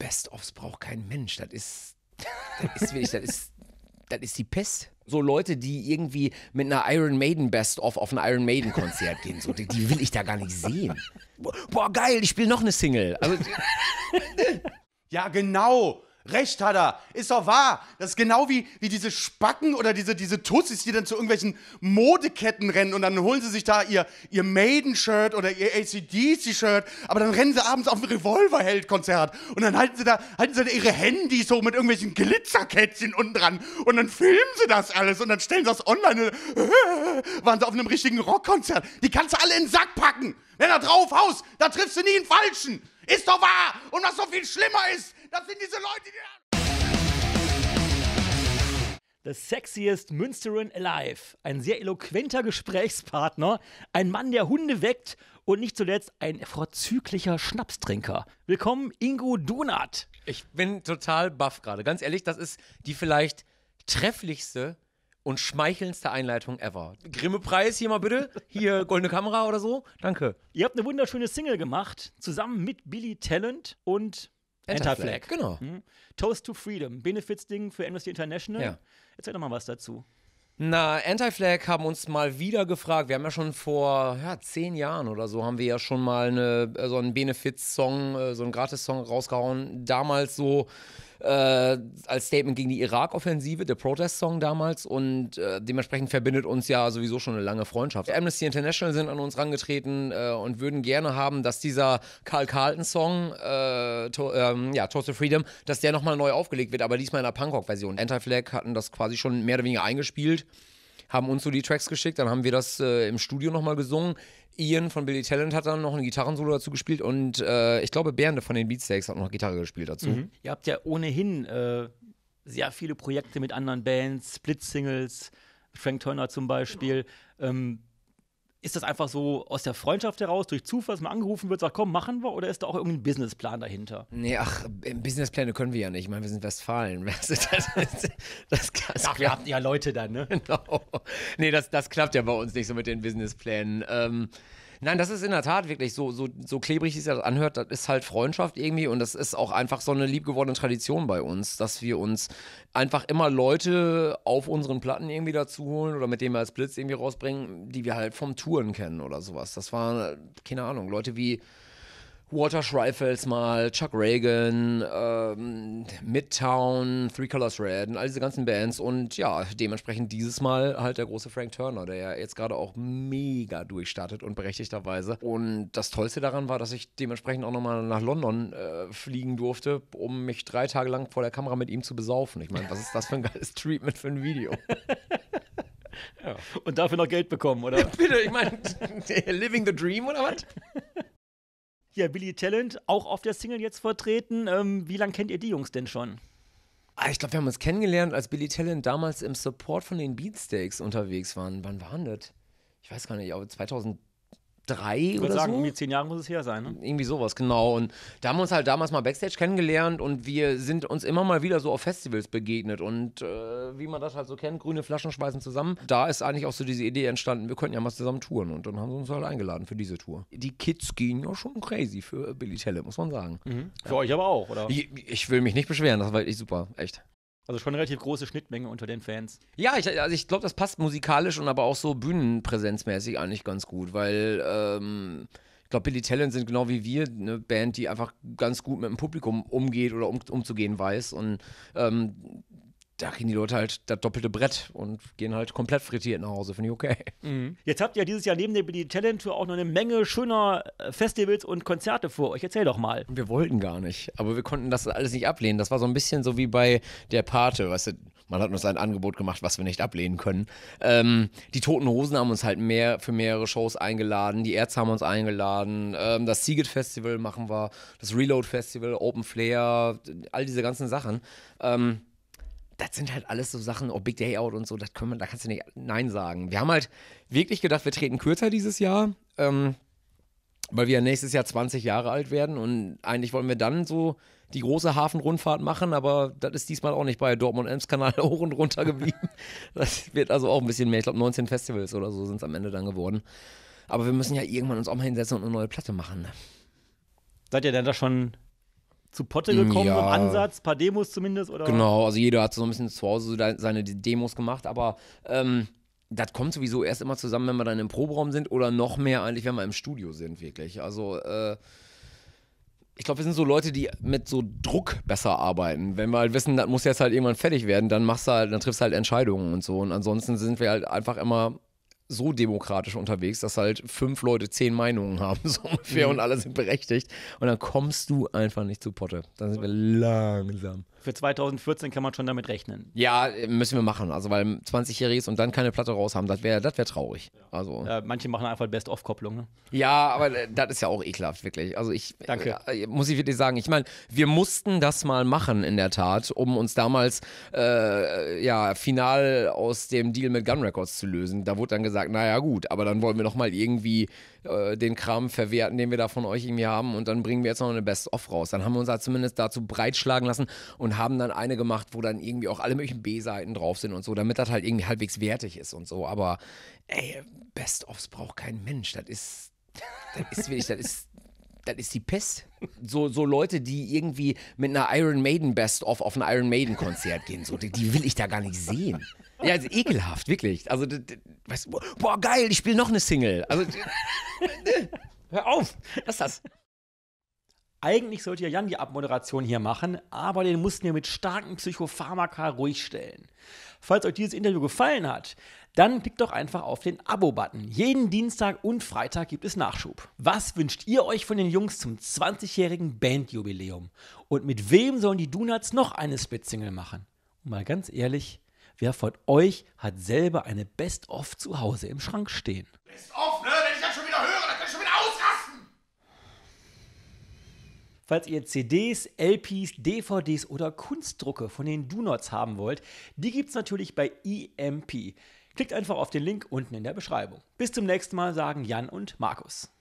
Best-ofs braucht kein Mensch. Das ist, das ist wirklich, das ist, das ist die Pest. So Leute, die irgendwie mit einer Iron Maiden Best-of auf ein Iron Maiden Konzert gehen, so, die, die will ich da gar nicht sehen. Boah, geil, ich spiele noch eine Single. Also, ja, genau. Recht hat er. Ist doch wahr. Das ist genau wie, wie diese Spacken oder diese, diese Tussis, die dann zu irgendwelchen Modeketten rennen und dann holen sie sich da ihr, ihr Maiden-Shirt oder ihr ACDC-Shirt, aber dann rennen sie abends auf ein Revolverheld-Konzert und dann halten sie, da, halten sie da ihre Handys so mit irgendwelchen Glitzerkätzchen unten dran und dann filmen sie das alles und dann stellen sie das online und waren sie auf einem richtigen Rockkonzert. Die kannst du alle in den Sack packen. Wenn er drauf haust, da triffst du nie einen Falschen. Ist doch wahr! Und was so viel schlimmer ist, das sind diese Leute, die. The Sexiest Münsterin Alive. Ein sehr eloquenter Gesprächspartner, ein Mann, der Hunde weckt und nicht zuletzt ein vorzüglicher Schnapstrinker. Willkommen, Ingo Donat. Ich bin total baff gerade. Ganz ehrlich, das ist die vielleicht trefflichste und schmeichelndste Einleitung ever. Grimme-Preis hier mal bitte. Hier goldene Kamera oder so. Danke. Ihr habt eine wunderschöne Single gemacht, zusammen mit Billy Talent und Anti-Flag. Genau. Mhm. Toast to Freedom, Benefits-Ding für Amnesty International. Ja. Erzähl doch mal was dazu. Na, Anti-Flag haben uns mal wieder gefragt. Wir haben ja schon vor ja, zehn Jahren oder so haben wir ja schon mal eine, äh, so einen Benefits-Song, äh, so einen Gratis-Song rausgehauen. Damals so äh, als Statement gegen die Irak-Offensive, der Protest-Song damals. Und äh, dementsprechend verbindet uns ja sowieso schon eine lange Freundschaft. Amnesty International sind an uns rangetreten äh, und würden gerne haben, dass dieser Karl Carlton-Song, äh, to, ähm, ja, Toast to Freedom, dass der nochmal neu aufgelegt wird, aber diesmal in der Punkrock-Version. Anti-Flag hatten das quasi schon mehr oder weniger eingespielt haben uns so die Tracks geschickt, dann haben wir das äh, im Studio nochmal gesungen. Ian von Billy Talent hat dann noch ein Gitarrensolo dazu gespielt und äh, ich glaube, Bernde von den Beatsteaks hat noch Gitarre gespielt dazu. Mhm. Ihr habt ja ohnehin äh, sehr viele Projekte mit anderen Bands, Split-Singles, Frank Turner zum Beispiel. Genau. Ähm, ist das einfach so aus der Freundschaft heraus, durch Zufall, dass man angerufen wird, sagt, komm, machen wir, oder ist da auch irgendein Businessplan dahinter? Nee, ach, Businesspläne können wir ja nicht. Ich meine, wir sind Westfalen. Das, ist, das, das ach, wir haben ja Leute dann, ne? Genau. Nee, das, das klappt ja bei uns nicht so mit den Businessplänen. Ähm, Nein, das ist in der Tat wirklich so, so, so klebrig, wie es das anhört, das ist halt Freundschaft irgendwie und das ist auch einfach so eine liebgewordene Tradition bei uns, dass wir uns einfach immer Leute auf unseren Platten irgendwie dazu holen oder mit denen wir als Blitz irgendwie rausbringen, die wir halt vom Touren kennen oder sowas. Das waren, keine Ahnung, Leute wie Walter Schreifels mal, Chuck Reagan, ähm, Midtown, Three Colors Red und all diese ganzen Bands. Und ja, dementsprechend dieses Mal halt der große Frank Turner, der ja jetzt gerade auch mega durchstartet und berechtigterweise. Und das Tollste daran war, dass ich dementsprechend auch nochmal nach London äh, fliegen durfte, um mich drei Tage lang vor der Kamera mit ihm zu besaufen. Ich meine, was ist das für ein geiles Treatment für ein Video? ja. Und dafür noch Geld bekommen, oder? Bitte, ich meine, living the dream oder was? Billy Talent, auch auf der Single jetzt vertreten. Ähm, wie lange kennt ihr die Jungs denn schon? Ah, ich glaube, wir haben uns kennengelernt, als Billy Talent damals im Support von den Beatsteaks unterwegs waren. Wann war das? Ich weiß gar nicht, aber 2000 ich oder sagen, so. irgendwie zehn Jahre muss es her sein, ne? Irgendwie sowas, genau. Und da haben wir uns halt damals mal Backstage kennengelernt und wir sind uns immer mal wieder so auf Festivals begegnet und äh, wie man das halt so kennt, grüne Flaschen schweißen zusammen. Da ist eigentlich auch so diese Idee entstanden, wir könnten ja mal zusammen touren und dann haben sie uns halt eingeladen für diese Tour. Die Kids gehen ja schon crazy für Billy Telle, muss man sagen. Mhm. Für euch aber auch, oder? Ich, ich will mich nicht beschweren, das war echt super, echt. Also schon eine relativ große Schnittmenge unter den Fans. Ja, ich, also ich glaube, das passt musikalisch und aber auch so bühnenpräsenzmäßig eigentlich ganz gut, weil ähm, ich glaube, Billy Talent sind genau wie wir eine Band, die einfach ganz gut mit dem Publikum umgeht oder um, umzugehen weiß. Und ähm, da kriegen die Leute halt das doppelte Brett und gehen halt komplett frittiert nach Hause. Finde ich okay. Mhm. Jetzt habt ihr dieses Jahr neben der Billy Talent Tour auch noch eine Menge schöner äh, Festivals und Konzerte vor euch. Erzähl doch mal. Wir wollten gar nicht, aber wir konnten das alles nicht ablehnen. Das war so ein bisschen so wie bei der Pate, weißt du, man hat uns ein Angebot gemacht, was wir nicht ablehnen können. Ähm, die Toten Hosen haben uns halt mehr für mehrere Shows eingeladen, die Ärzte haben uns eingeladen, ähm, das Seagate Festival machen wir, das Reload Festival, Open Flair, all diese ganzen Sachen. Ähm, das sind halt alles so Sachen, oh, Big Day Out und so, das können wir, da kannst du nicht Nein sagen. Wir haben halt wirklich gedacht, wir treten kürzer dieses Jahr, ähm, weil wir nächstes Jahr 20 Jahre alt werden und eigentlich wollen wir dann so die große Hafenrundfahrt machen, aber das ist diesmal auch nicht bei Dortmund-Ems-Kanal hoch und runter geblieben. Das wird also auch ein bisschen mehr. Ich glaube, 19 Festivals oder so sind es am Ende dann geworden. Aber wir müssen ja irgendwann uns auch mal hinsetzen und eine neue Platte machen. Ne? Seid ihr denn da schon zu Potte gekommen mm, ja. im Ansatz, paar Demos zumindest, oder? Genau, also jeder hat so ein bisschen zu Hause seine Demos gemacht, aber ähm, das kommt sowieso erst immer zusammen, wenn wir dann im Proberaum sind oder noch mehr eigentlich, wenn wir im Studio sind, wirklich. Also, äh, ich glaube, wir sind so Leute, die mit so Druck besser arbeiten. Wenn wir halt wissen, das muss jetzt halt irgendwann fertig werden, dann machst du halt, dann triffst du halt Entscheidungen und so. Und ansonsten sind wir halt einfach immer so demokratisch unterwegs, dass halt fünf Leute zehn Meinungen haben, so ungefähr, mhm. und alle sind berechtigt. Und dann kommst du einfach nicht zu Potte. Dann sind wir langsam. Für 2014 kann man schon damit rechnen. Ja, müssen wir machen. Also, weil 20-Jähriges und dann keine Platte raus haben, das wäre das wär traurig. Also. Äh, manche machen einfach Best-of-Kopplung. Ne? Ja, aber das ist ja auch ekelhaft, wirklich. Also, ich Danke. Äh, muss ich wirklich sagen, ich meine, wir mussten das mal machen in der Tat, um uns damals äh, ja, final aus dem Deal mit Gun Records zu lösen. Da wurde dann gesagt: Naja, gut, aber dann wollen wir noch mal irgendwie äh, den Kram verwerten, den wir da von euch irgendwie haben, und dann bringen wir jetzt noch eine Best-of raus. Dann haben wir uns da zumindest dazu breitschlagen lassen und und haben dann eine gemacht, wo dann irgendwie auch alle möglichen B-Seiten drauf sind und so, damit das halt irgendwie halbwegs wertig ist und so. Aber ey, Best-ofs braucht kein Mensch. Das ist, das ist wirklich, das ist das ist die Pest. So, so Leute, die irgendwie mit einer Iron Maiden Best-of auf ein Iron Maiden Konzert gehen, so, die, die will ich da gar nicht sehen. Ja, also ekelhaft, wirklich. Also, weißt, boah, geil, ich spiele noch eine Single. Also, hör auf, lass das. Eigentlich sollte ja Jan die Abmoderation hier machen, aber den mussten wir mit starken Psychopharmaka ruhig stellen. Falls euch dieses Interview gefallen hat, dann klickt doch einfach auf den Abo-Button. Jeden Dienstag und Freitag gibt es Nachschub. Was wünscht ihr euch von den Jungs zum 20-jährigen Bandjubiläum? Und mit wem sollen die Donuts noch eine Spitzingle machen? Und mal ganz ehrlich, wer von euch hat selber eine Best-of zu Hause im Schrank stehen? Best-of! Falls ihr CDs, LPs, DVDs oder Kunstdrucke von den Donuts haben wollt, die gibt es natürlich bei EMP. Klickt einfach auf den Link unten in der Beschreibung. Bis zum nächsten Mal sagen Jan und Markus.